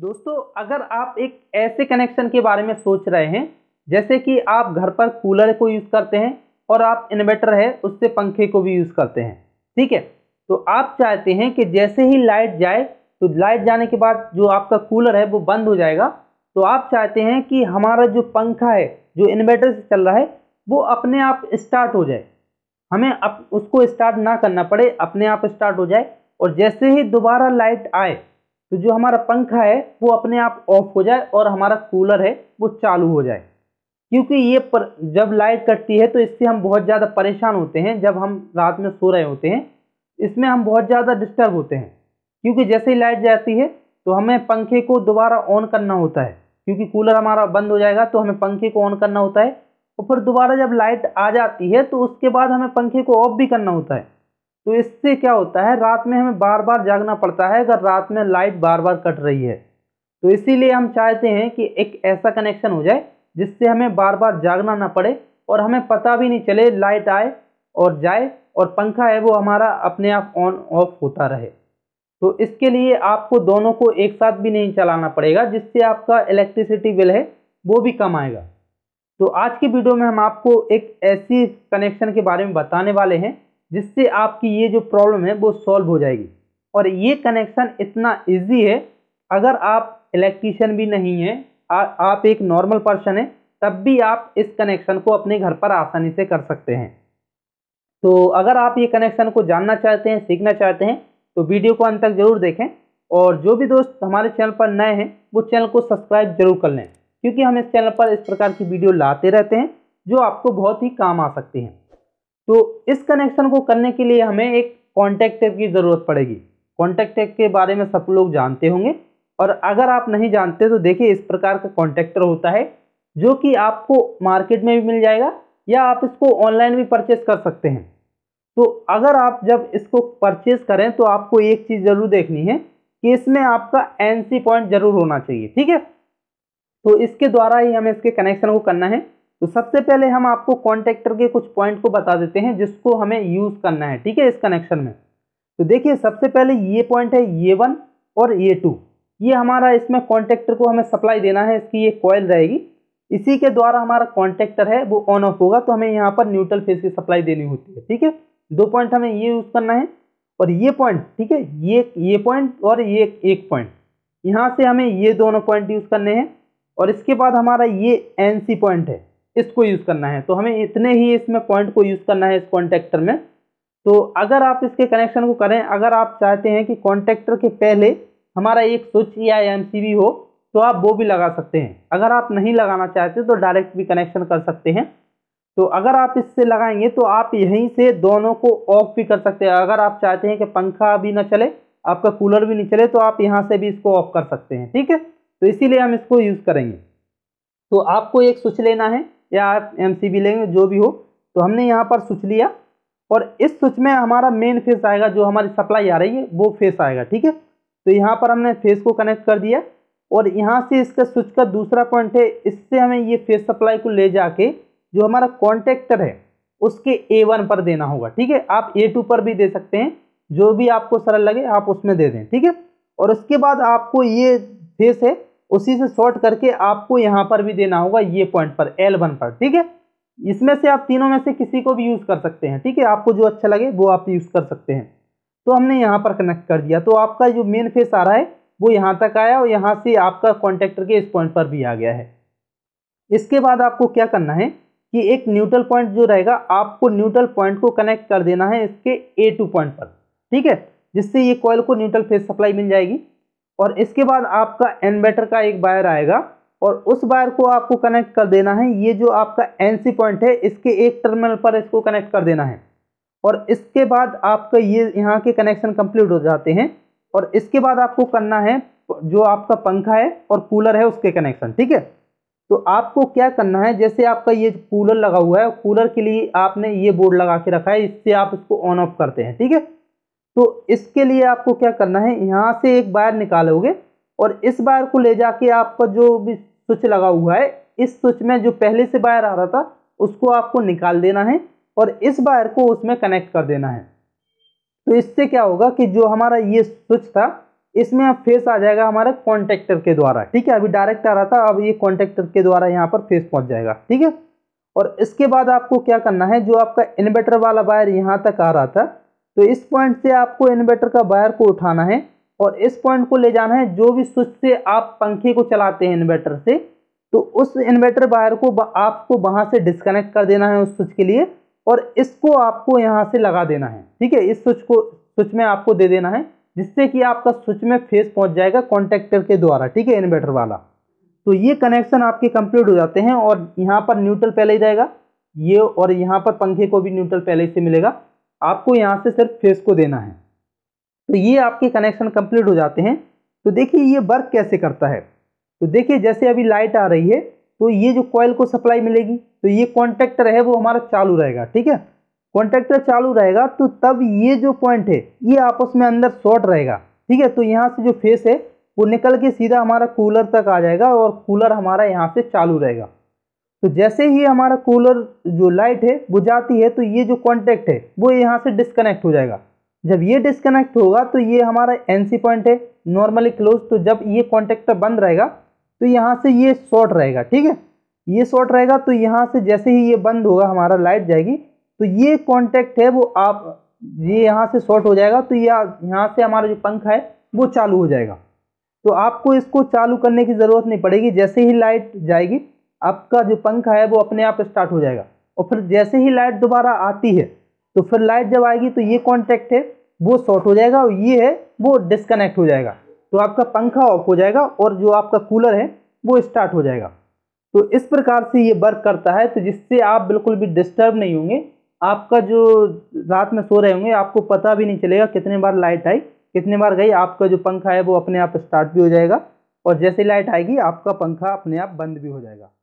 दोस्तों अगर आप एक ऐसे कनेक्शन के बारे में सोच रहे हैं जैसे कि आप घर पर कूलर को यूज़ करते हैं और आप इन्वर्टर है उससे पंखे को भी यूज़ करते हैं ठीक है तो आप चाहते हैं कि जैसे ही लाइट जाए तो लाइट जाने के बाद जो आपका कूलर है वो बंद हो जाएगा तो आप चाहते हैं कि हमारा जो पंखा है जो इन्वर्टर से चल रहा है वो अपने आप स्टार्ट हो जाए हमें अप उसको स्टार्ट ना करना पड़े अपने आप स्टार्ट हो जाए और जैसे ही दोबारा लाइट आए तो जो हमारा पंखा है वो अपने आप ऑफ हो जाए और हमारा कूलर है वो चालू हो जाए क्योंकि ये पर जब लाइट कटती है तो इससे हम बहुत ज़्यादा परेशान होते हैं जब हम रात में सो रहे होते हैं इसमें हम बहुत ज़्यादा डिस्टर्ब होते हैं क्योंकि जैसे ही लाइट जाती है तो हमें पंखे को दोबारा ऑन करना होता है क्योंकि कूलर हमारा बंद हो जाएगा तो हमें पंखे को ऑन करना होता है और फिर दोबारा जब लाइट आ जाती है तो उसके बाद हमें पंखे को ऑफ भी करना होता है तो इससे क्या होता है रात में हमें बार बार जागना पड़ता है अगर रात में लाइट बार बार कट रही है तो इसीलिए हम चाहते हैं कि एक ऐसा कनेक्शन हो जाए जिससे हमें बार बार जागना ना पड़े और हमें पता भी नहीं चले लाइट आए और जाए और पंखा है वो हमारा अपने आप ऑन ऑफ होता रहे तो इसके लिए आपको दोनों को एक साथ भी नहीं चलाना पड़ेगा जिससे आपका इलेक्ट्रिसिटी बिल है वो भी कम आएगा तो आज की वीडियो में हम आपको एक ऐसी कनेक्शन के बारे में बताने वाले हैं जिससे आपकी ये जो प्रॉब्लम है वो सॉल्व हो जाएगी और ये कनेक्शन इतना इजी है अगर आप इलेक्ट्रीशियन भी नहीं हैं आप एक नॉर्मल पर्सन हैं तब भी आप इस कनेक्शन को अपने घर पर आसानी से कर सकते हैं तो अगर आप ये कनेक्शन को जानना चाहते हैं सीखना चाहते हैं तो वीडियो को अंत तक जरूर देखें और जो भी दोस्त हमारे चैनल पर नए हैं वो चैनल को सब्सक्राइब जरूर कर लें क्योंकि हम इस चैनल पर इस प्रकार की वीडियो लाते रहते हैं जो आपको बहुत ही काम आ सकती हैं तो इस कनेक्शन को करने के लिए हमें एक कॉन्टैक्ट की ज़रूरत पड़ेगी कॉन्टैक्ट के बारे में सब लोग जानते होंगे और अगर आप नहीं जानते तो देखिए इस प्रकार का कॉन्टैक्टर होता है जो कि आपको मार्केट में भी मिल जाएगा या आप इसको ऑनलाइन भी परचेस कर सकते हैं तो अगर आप जब इसको परचेस करें तो आपको एक चीज़ ज़रूर देखनी है कि इसमें आपका एन पॉइंट ज़रूर होना चाहिए ठीक है तो इसके द्वारा ही हमें इसके कनेक्शन को करना है तो सबसे पहले हम आपको कॉन्टेक्टर के कुछ पॉइंट को बता देते हैं जिसको हमें यूज़ करना है ठीक है इस कनेक्शन में तो देखिए सबसे पहले ये पॉइंट है ये वन और ये टू ये हमारा इसमें कॉन्टेक्टर को हमें सप्लाई देना है इसकी ये कॉयल रहेगी इसी के द्वारा हमारा कॉन्टेक्टर है वो ऑन ऑफ होगा तो हमें यहाँ पर न्यूट्रल फेज की सप्लाई देनी होती है ठीक है दो पॉइंट हमें ये यूज़ करना है और ये पॉइंट ठीक है ये ये पॉइंट और ये एक पॉइंट यहाँ से हमें ये दोनों पॉइंट यूज़ करने हैं और इसके बाद हमारा ये एन पॉइंट है इसको यूज़ करना है तो हमें इतने ही इसमें पॉइंट को यूज़ करना है इस कॉन्टैक्टर में तो अगर आप इसके कनेक्शन को करें अगर आप चाहते हैं कि कॉन्टैक्टर के पहले हमारा एक स्विच या एम हो तो आप वो भी लगा सकते हैं अगर आप नहीं लगाना चाहते तो डायरेक्ट भी कनेक्शन कर सकते हैं तो अगर आप इससे लगाएंगे तो आप यहीं से दोनों को ऑफ भी कर सकते हैं अगर आप चाहते हैं कि पंखा भी ना चले आपका कूलर भी नहीं चले तो आप यहाँ से भी इसको ऑफ कर सकते हैं ठीक है तो इसीलिए हम इसको यूज़ करेंगे तो आपको एक स्विच लेना है या आप एम लेंगे जो भी हो तो हमने यहाँ पर स्विच लिया और इस स्विच में हमारा मेन फेस आएगा जो हमारी सप्लाई आ रही है वो फेस आएगा ठीक है तो यहाँ पर हमने फेस को कनेक्ट कर दिया और यहाँ से इसका स्विच का दूसरा पॉइंट है इससे हमें ये फेस सप्लाई को ले जाके जो हमारा कॉन्टेक्टर है उसके ए वन पर देना होगा ठीक है आप ए टू पर भी दे सकते हैं जो भी आपको सरल लगे आप उसमें दे दें ठीक है और उसके बाद आपको ये फेस है उसी से शॉर्ट करके आपको यहाँ पर भी देना होगा ये पॉइंट पर एल वन पर ठीक है इसमें से आप तीनों में से किसी को भी यूज़ कर सकते हैं ठीक है आपको जो अच्छा लगे वो आप यूज़ कर सकते हैं तो हमने यहाँ पर कनेक्ट कर दिया तो आपका जो मेन फेस आ रहा है वो यहाँ तक आया और यहाँ से आपका कॉन्टेक्टर के इस पॉइंट पर भी आ गया है इसके बाद आपको क्या करना है कि एक न्यूट्रल पॉइंट जो रहेगा आपको न्यूट्रल पॉइंट को कनेक्ट कर देना है इसके ए टू पॉइंट पर ठीक है जिससे ये कॉयल को न्यूट्रल फेस सप्लाई मिल जाएगी और इसके बाद आपका इन्वेटर का एक वायर आएगा और उस वायर को आपको कनेक्ट कर देना है ये जो आपका एन पॉइंट है इसके एक टर्मिनल पर इसको कनेक्ट कर देना है और इसके बाद आपका ये यहाँ के कनेक्शन कंप्लीट हो जाते हैं और इसके बाद आपको करना है जो आपका पंखा है और कूलर है उसके कनेक्शन ठीक है तो आपको क्या करना है जैसे आपका ये कूलर लगा हुआ है कूलर के लिए आपने ये बोर्ड लगा के रखा है इससे आप इसको ऑन ऑफ करते हैं ठीक है तो इसके लिए आपको क्या करना है यहाँ से एक वायर निकालोगे और इस वायर को ले जाके आपका जो भी स्विच लगा हुआ है इस स्विच में जो पहले से वायर आ रहा था उसको आपको निकाल देना है और इस वायर को उसमें कनेक्ट कर देना है तो इससे क्या होगा कि जो हमारा ये स्विच था इसमें अब फेस आ जाएगा हमारे कॉन्टेक्टर के द्वारा ठीक है अभी डायरेक्ट आ रहा था अब ये कॉन्टेक्टर के द्वारा यहाँ पर फेस पहुँच जाएगा ठीक है और इसके बाद आपको क्या करना है जो आपका इन्वर्टर वाला वायर यहाँ तक आ रहा था तो इस पॉइंट से आपको इन्वर्टर का वायर को उठाना है और इस पॉइंट को ले जाना है जो भी स्विच से आप पंखे को चलाते हैं इन्वर्टर से तो उस इन्वर्टर वायर को आपको वहाँ से डिस्कनेक्ट कर देना है उस स्विच के लिए और इसको आपको यहाँ से लगा देना है ठीक है इस स्विच को स्विच में आपको दे देना है जिससे कि आपका स्विच में फेस पहुँच जाएगा कॉन्टैक्टर के द्वारा ठीक है इन्वर्टर वाला तो ये कनेक्शन आपके कंप्लीट हो जाते हैं और यहाँ पर न्यूट्रल पहले ही जाएगा ये और यहाँ पर पंखे को भी न्यूट्रल पहले से मिलेगा आपको यहाँ से सिर्फ फेस को देना है तो ये आपके कनेक्शन कंप्लीट हो जाते हैं तो देखिए ये वर्क कैसे करता है तो देखिए जैसे अभी लाइट आ रही है तो ये जो कॉयल को सप्लाई मिलेगी तो ये कॉन्ट्रैक्टर है वो हमारा चालू रहेगा ठीक है कॉन्ट्रैक्टर चालू रहेगा तो तब ये जो पॉइंट है ये आपस में अंदर शॉर्ट रहेगा ठीक है तो यहाँ से जो फेस है वो निकल के सीधा हमारा कूलर तक आ जाएगा और कूलर हमारा यहाँ से चालू रहेगा तो जैसे ही हमारा कूलर जो लाइट है वो जाती है तो ये जो कॉन्टैक्ट है वो यहाँ से डिस्कनेक्ट हो जाएगा जब ये डिस्कनेक्ट होगा तो ये हमारा एन सी पॉइंट है नॉर्मली क्लोज तो जब ये कॉन्टेक्टर बंद रहेगा तो यहाँ से ये शॉर्ट रहेगा ठीक है ये शॉर्ट रहेगा तो यहाँ से जैसे ही ये बंद होगा हमारा लाइट जाएगी तो ये कॉन्टैक्ट है वो आप ये यहाँ से शॉर्ट हो जाएगा तो यह यहाँ से हमारा जो पंखा है वो चालू हो जाएगा तो आपको इसको चालू करने की ज़रूरत नहीं पड़ेगी जैसे ही लाइट जाएगी आपका जो पंखा है वो अपने आप स्टार्ट हो जाएगा और फिर जैसे ही लाइट दोबारा आती है तो फिर लाइट जब आएगी तो ये कॉन्टैक्ट है वो शॉर्ट हो जाएगा और ये है वो डिस्कनेक्ट हो जाएगा तो आपका पंखा ऑफ हो जाएगा और जो आपका कूलर है वो स्टार्ट हो जाएगा तो इस प्रकार से ये वर्क करता है तो जिससे आप बिल्कुल भी डिस्टर्ब नहीं होंगे आपका जो रात में सो रहे होंगे आपको पता भी नहीं चलेगा कितने बार लाइट आई कितने बार गई आपका जो पंखा है वो अपने आप स्टार्ट भी हो जाएगा और जैसे लाइट आएगी आपका पंखा अपने आप बंद भी हो जाएगा